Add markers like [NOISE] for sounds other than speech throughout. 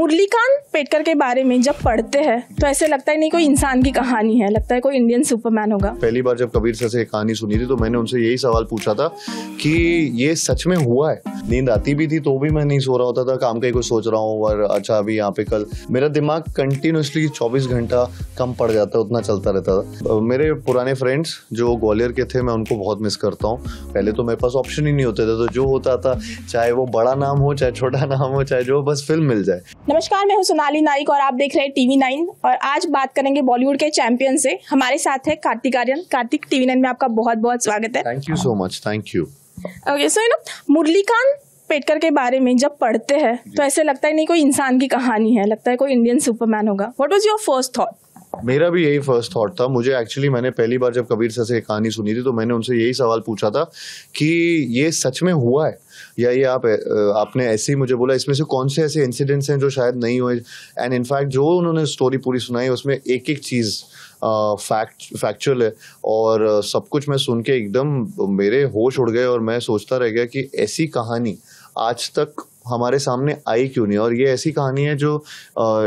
मुरलीकांत पेटकर के बारे में जब पढ़ते हैं तो ऐसे लगता है नहीं कोई इंसान की कहानी है लगता है कोई इंडियन सुपरमैन होगा पहली बार जब कबीर सर से कहानी सुनी थी तो मैंने उनसे यही सवाल पूछा था कि ये सच में हुआ है नींद आती भी थी तो भी मैं नहीं सो रहा होता था काम का ही कुछ सोच रहा हूँ और अच्छा अभी यहाँ पे कल मेरा दिमाग कंटिन्यूसली चौबीस घंटा कम पड़ जाता उतना चलता रहता था मेरे पुराने फ्रेंड्स जो ग्वालियर के थे मैं उनको बहुत मिस करता हूँ पहले तो मेरे पास ऑप्शन ही नहीं होते थे तो जो होता था चाहे वो बड़ा नाम हो चाहे छोटा नाम हो चाहे जो बस फिल्म मिल जाए नमस्कार मैं हूं सोनाली नाइक और आप देख रहे हैं टीवी नाइन और आज बात करेंगे बॉलीवुड के चैंपियन से हमारे साथ है कार्तिक आर्यन कार्तिक टीवी नाइन में आपका बहुत बहुत स्वागत है thank you so much thank you okay so you know Muralikant Petkar के बारे में जब पढ़ते हैं तो ऐसे लगता है नहीं कोई इंसान की कहानी है लगता है कोई इंडियन सुपरमैन होगा what was your first thought मेरा भी यही फर्स्ट थॉट था मुझे एक्चुअली मैंने पहली बार जब कबीर सर से कहानी सुनी थी तो मैंने उनसे यही सवाल पूछा था कि ये सच में हुआ है या ये आप आपने ऐसे ही मुझे बोला इसमें से कौन से ऐसे इंसिडेंट्स हैं जो शायद नहीं हुए एंड इनफैक्ट जो उन्होंने स्टोरी पूरी सुनाई उसमें एक एक चीज़ फैक्ट फैक्चुअल है और सब कुछ मैं सुन के एकदम मेरे होश उड़ गए और मैं सोचता रह गया कि ऐसी कहानी आज तक हमारे सामने आई क्यों नहीं और ये ऐसी कहानी है जो आ,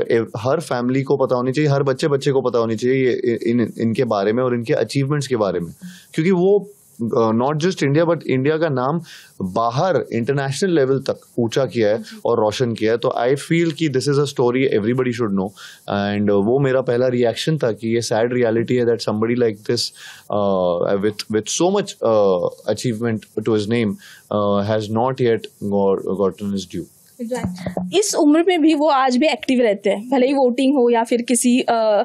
हर फैमिली को पता होनी चाहिए हर बच्चे बच्चे को पता होनी चाहिए इन इनके बारे में और इनके अचीवमेंट्स के बारे में क्योंकि वो not just India but India का नाम बाहर इंटरनेशनल लेवल तक ऊंचा किया है और रोशन किया है तो आई फील कि this is a story everybody should know and वो मेरा पहला रिएक्शन था कि ये सैड रियलिटी है that somebody like this with with so much achievement to his name has not yet gotten his due इस उम्र में भी वो आज भी एक्टिव रहते हैं भले ही वोटिंग हो या फिर किसी आ,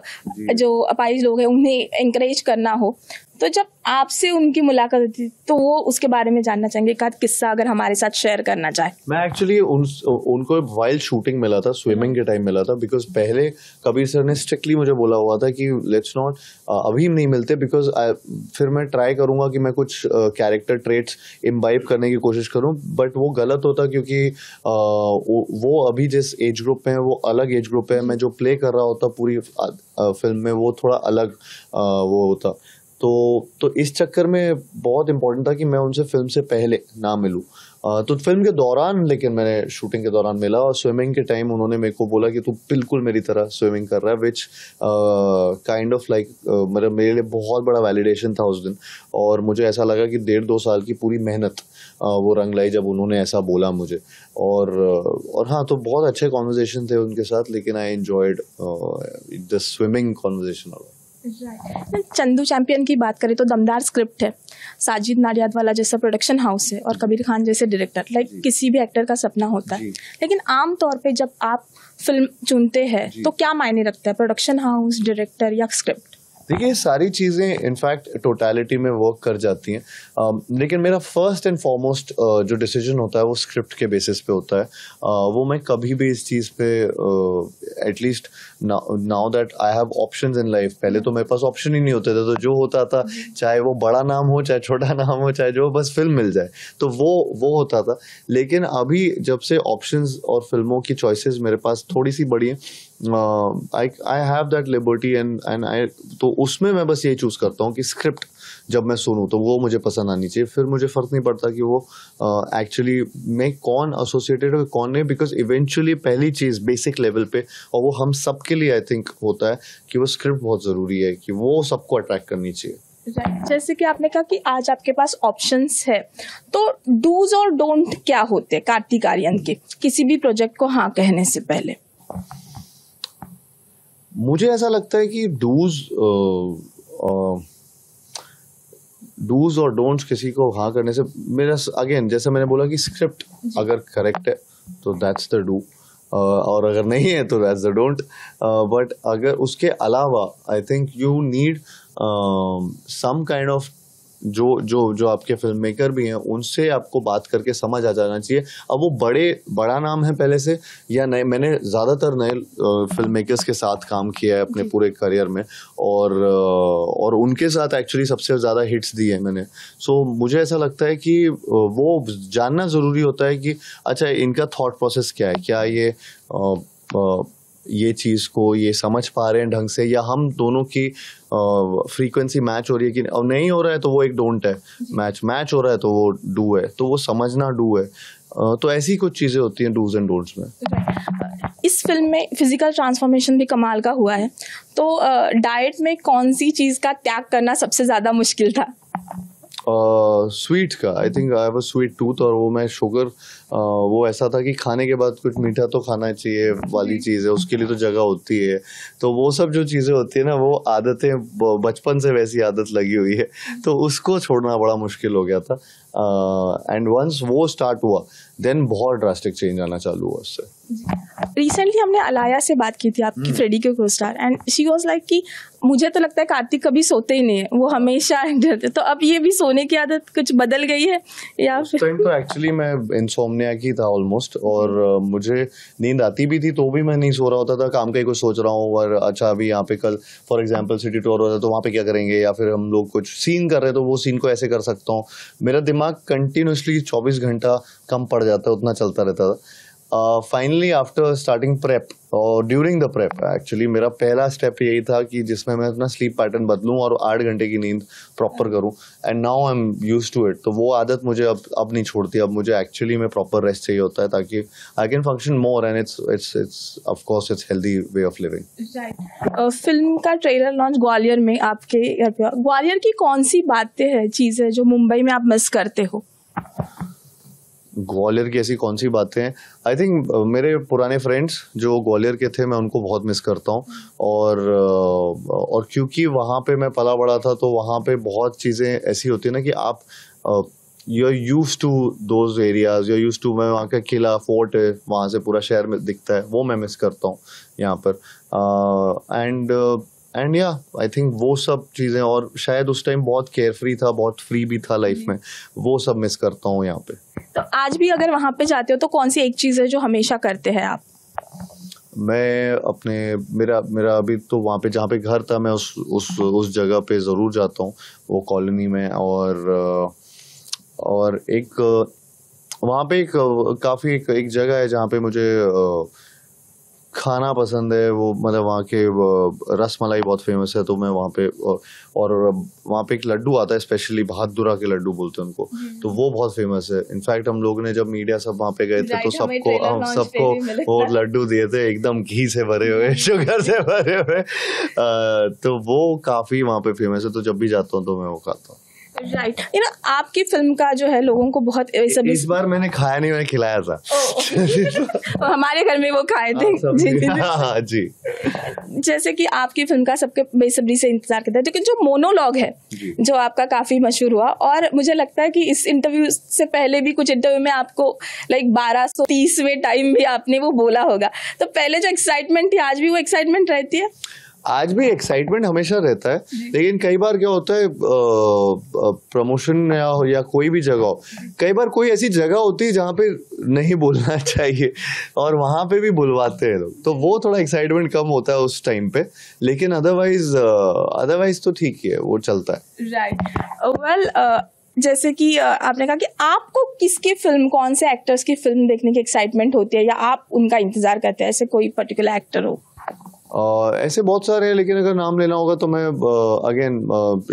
जो अपाइज लोग हैं उन्हें इंकरेज करना हो तो जब आपसे उनकी मुलाकात होती तो वो उसके बारे में जानना चाहेंगे एक किस्सा अगर हमारे साथ शेयर करना चाहे मैं एक्चुअली उन, उनको वाइल्ड शूटिंग मिला था स्विमिंग के टाइम मिला था बिकॉज पहले कबीर सर ने स्ट्रिक्टली मुझे बोला हुआ था कि लेट्स नॉट अभी नहीं मिलते बिकॉज फिर मैं ट्राई करूंगा कि मैं कुछ कैरेक्टर ट्रेट्स इम्बाइब करने की कोशिश करूँ बट वो गलत होता क्योंकि आ, वो अभी जिस एज ग्रुप में है वो अलग एज ग्रुप है मैं जो प्ले कर रहा होता पूरी फिल्म में वो थोड़ा अलग वो होता तो तो इस चक्कर में बहुत इम्पोर्टेंट था कि मैं उनसे फिल्म से पहले ना मिलूँ तो फिल्म के दौरान लेकिन मैंने शूटिंग के दौरान मिला और स्विमिंग के टाइम उन्होंने मेरे को बोला कि तू बिल्कुल मेरी तरह स्विमिंग कर रहा है विच काइंड ऑफ लाइक मतलब मेरे लिए बहुत बड़ा वैलिडेशन था उस दिन और मुझे ऐसा लगा कि डेढ़ दो साल की पूरी मेहनत वो रंग लाई जब उन्होंने ऐसा बोला मुझे और और हाँ तो बहुत अच्छे कॉन्वर्जेसन थे उनके साथ लेकिन I enjoyed the swimming conversation और चंदू चैंपियन की बात करें तो दमदार स्क्रिप्ट है साजिद नाडियाद वाला जैसा प्रोडक्शन हाउस है और कबीर खान जैसे डायरेक्टर लाइक किसी भी एक्टर का सपना होता है लेकिन आम तौर पे जब आप फिल्म चुनते हैं तो क्या मायने रखता है प्रोडक्शन हाउस डायरेक्टर या स्क्रिप्ट देखिए सारी चीज़ें इनफैक्ट टोटैलिटी में वर्क कर जाती हैं um, लेकिन मेरा फर्स्ट एंड फॉरमोस्ट जो डिसीजन होता है वो स्क्रिप्ट के बेसिस पे होता है uh, वो मैं कभी भी इस चीज़ पे at least now that I have option in life पहले तो मेरे पास ऑप्शन ही नहीं होते थे तो जो होता था चाहे वो बड़ा नाम हो चाहे छोटा नाम हो चाहे जो बस फिल्म मिल जाए तो वो वो होता था लेकिन अभी जब से ऑप्शंस और फिल्मों की चॉइसेस मेरे पास थोड़ी सी बड़ी हैं I I have that liberty and and I तो उसमें मैं बस ये चूज़ करता हूँ कि स्क्रिप्ट जब मैं सुनूँ तो वो मुझे पसंद आनी चाहिए फिर मुझे फ़र्क नहीं पड़ता कि वो एक्चुअली uh, मैं कौन एसोसिएटेड है कौन नहीं बिकॉज इवेंचुअली पहली चीज़ बेसिक लेवल पे और वो हम सब के लिए आई थिंक होता है कि वो स्क्रिप्ट बहुत ज़रूरी है कि वो सबको अट्रैक्ट करनी चाहिए Right. जैसे कि आपने कहा कि आज आपके पास ऑप्शंस है तो डूज और डोंट क्या होते हैं कार्तिक आर्यन के किसी भी प्रोजेक्ट को हाँ कहने से पहले मुझे ऐसा लगता है कि डूज डूज और डोंट्स किसी को हाँ करने से मेरा अगेन जैसे मैंने बोला कि स्क्रिप्ट अगर करेक्ट है तो दैट्स द डू और अगर नहीं है तो दैट्स द डोंट बट अगर उसके अलावा I think you need some kind of जो जो जो आपके फिल्म मेकर भी हैं उनसे आपको बात करके समझ आ जाना चाहिए अब वो बड़े बड़ा नाम है पहले से या नए मैंने ज़्यादातर नए फिल्म मेकर्स के साथ काम किया है अपने पूरे करियर में और और उनके साथ एक्चुअली सबसे ज़्यादा हिट्स दिए हैं मैंने सो मुझे ऐसा लगता है कि वो जानना ज़रूरी होता है कि अच्छा इनका थाट प्रोसेस क्या है क्या ये आ, आ, ये चीज़ को ये समझ पा रहे हैं ढंग से या हम दोनों की फ्रीक्वेंसी मैच हो रही है कि अब नहीं हो रहा है तो वो एक डोंट है मैच मैच हो रहा है तो वो डू है तो वो समझना डू है तो ऐसी कुछ चीज़ें होती हैं डूज एंड डोंट्स में इस फिल्म में फिजिकल ट्रांसफॉर्मेशन भी कमाल का हुआ है तो डाइट में कौन सी चीज़ का त्याग करना सबसे ज़्यादा मुश्किल था स्वीट का I think I was sweet tooth और वो मैं शुगर uh, वो ऐसा था कि खाने के बाद कुछ मीठा तो खाना चाहिए वाली चीज़ है उसके लिए तो जगह होती है तो वो सब जो चीज़ें होती है ना वो आदतें बचपन से वैसी आदत लगी हुई है हम्म। तो उसको छोड़ना बड़ा मुश्किल हो गया था एंड uh, वंस वो स्टार्ट हुआ देन बहुत ड्रास्टिक चेंज आना चालू हुआ उससे रिसेंटली हमने अलाया से बात की थी आपकी फ्रेडी हम्म। के को star and she was like कि मुझे तो लगता है कार्तिक कभी सोते ही नहीं है वो हमेशा [LAUGHS] डरते तो अब ये भी सोने की आदत कुछ बदल गई है या फिर टाइम तो एक्चुअली मैं इंसोमनिया की था ऑलमोस्ट और मुझे नींद आती भी थी तो भी मैं नहीं सो रहा होता था काम का ही कुछ सोच रहा हूँ और अच्छा अभी यहाँ पे कल फॉर एग्जाम्पल सिटी टूर होता है तो वहाँ पे क्या करेंगे या फिर हम लोग कुछ सीन कर रहे तो वो सीन को ऐसे कर सकता हूँ मेरा दिमाग कंटिन्यूसली चौबीस घंटा कम पड़ जाता है उतना चलता रहता था फाइनली आफ्टर स्टार्टिंग प्रेप और ड्यूरिंग द प्रेप एक्चुअली मेरा पहला स्टेप यही था कि जिसमें मैं अपना स्लीप पैटर्न बदलूं और आठ घंटे की नींद प्रॉपर करूं and now I am used to it तो वो आदत मुझे अब अब नहीं छोड़ती अब मुझे एक्चुअली में प्रॉपर रेस्ट चाहिए होता है ताकि I can function more and it's it's it's of course it's healthy way of living film का ट्रेलर लॉन्च ग्वालियर में आपके ग्वालियर की कौन सी बातें हैं चीज़ें जो मुंबई में आप मिस करते हो ग्वालियर की ऐसी कौन सी बातें हैं आई थिंक मेरे पुराने फ्रेंड्स जो ग्वालियर के थे मैं उनको बहुत मिस करता हूँ और और क्योंकि वहाँ पे मैं पला बड़ा था तो वहाँ पे बहुत चीज़ें ऐसी होती हैं ना कि आप you are used to those areas you are used to मैं वहाँ का किला फोर्ट है वहाँ से पूरा शहर में दिखता है वो मैं मिस करता हूँ यहाँ पर एंड एंड या आई थिंक वो सब चीज़ें और शायद उस टाइम बहुत केयरफ्री था बहुत फ्री भी था लाइफ हम्म। में वो सब मिस करता हूँ यहाँ पे तो आज भी अगर वहाँ पे जाते हो तो कौन सी एक चीज़ है जो हमेशा करते हैं आप मैं अपने मेरा मेरा अभी तो वहाँ पे जहाँ पे घर था मैं उस उस उस जगह पे ज़रूर जाता हूँ वो कॉलोनी में और और एक वहाँ पे एक काफ़ी एक, एक जगह है जहाँ पे मुझे खाना पसंद है वो मतलब वहाँ के रस मलाई बहुत फेमस है तो मैं वहाँ पे और वहाँ पे एक लड्डू आता है स्पेशली बहादुरा के लड्डू बोलते हैं उनको हम्म। तो वो बहुत फेमस है इनफैक्ट हम लोग ने जब मीडिया सब वहाँ पे गए थे तो सबको हम सबको वो लड्डू दिए थे एकदम घी से भरे हुए [LAUGHS] शुगर से भरे हुए तो वो काफ़ी वहाँ पे फेमस है तो जब भी जाता हूँ तो मैं वो खाता हूँ राइट यू नो आपकी फिल्म का जो है लोगों को बहुत इस बार मैंने खाया नहीं मैंने खिलाया था [LAUGHS] तो हमारे घर में वो खाए थे जी हाँ, हाँ, जी जैसे कि आपकी फिल्म का सबके बेसब्री से इंतजार करता है लेकिन जो मोनोलॉग है जो आपका काफी मशहूर हुआ और मुझे लगता है कि इस इंटरव्यू से पहले भी कुछ इंटरव्यू में आपको लाइक बारह सौ तीसवे टाइम भी आपने वो बोला होगा तो पहले जो एक्साइटमेंट थी आज भी वो एक्साइटमेंट रहती है आज भी एक्साइटमेंट हमेशा रहता है लेकिन कई बार क्या होता है प्रमोशन या या कोई भी जगह हो कई बार कोई ऐसी जगह होती है जहाँ पे नहीं बोलना [LAUGHS] चाहिए और वहाँ पे भी बुलवाते हैं लोग तो वो थोड़ा एक्साइटमेंट कम होता है उस टाइम पे लेकिन अदरवाइज अदरवाइज तो ठीक ही है वो चलता है right right. Well uh, well, uh... जैसे कि uh, आपने कहा कि आपको किसके फिल्म कौन से एक्टर्स की फिल्म देखने की एक्साइटमेंट होती है या आप उनका इंतजार करते हैं ऐसे कोई पर्टिकुलर एक्टर हो आ, ऐसे बहुत सारे हैं लेकिन अगर नाम लेना होगा तो मैं again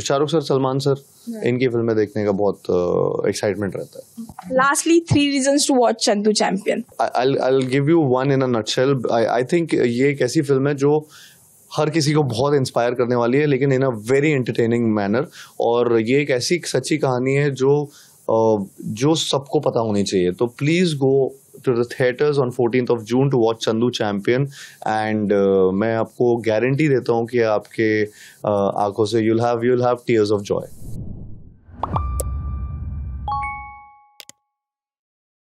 Shahrukh sir Salman sir इनकी फिल्में देखने का बहुत एक्साइटमेंट रहता है lastly three reasons to watch Chandu Champion I give you one in a nutshell I think ये एक ऐसी फिल्म है जो हर किसी को बहुत इंस्पायर करने वाली है लेकिन in a very entertaining manner और ये एक ऐसी सच्ची कहानी है जो जो सबको पता होनी चाहिए तो please go to the theaters on 14th of June to watch Chandu Champion and uh, मैं आपको गारंटी देता हूँ कि आपके uh, से you'll have you'll have tears of joy.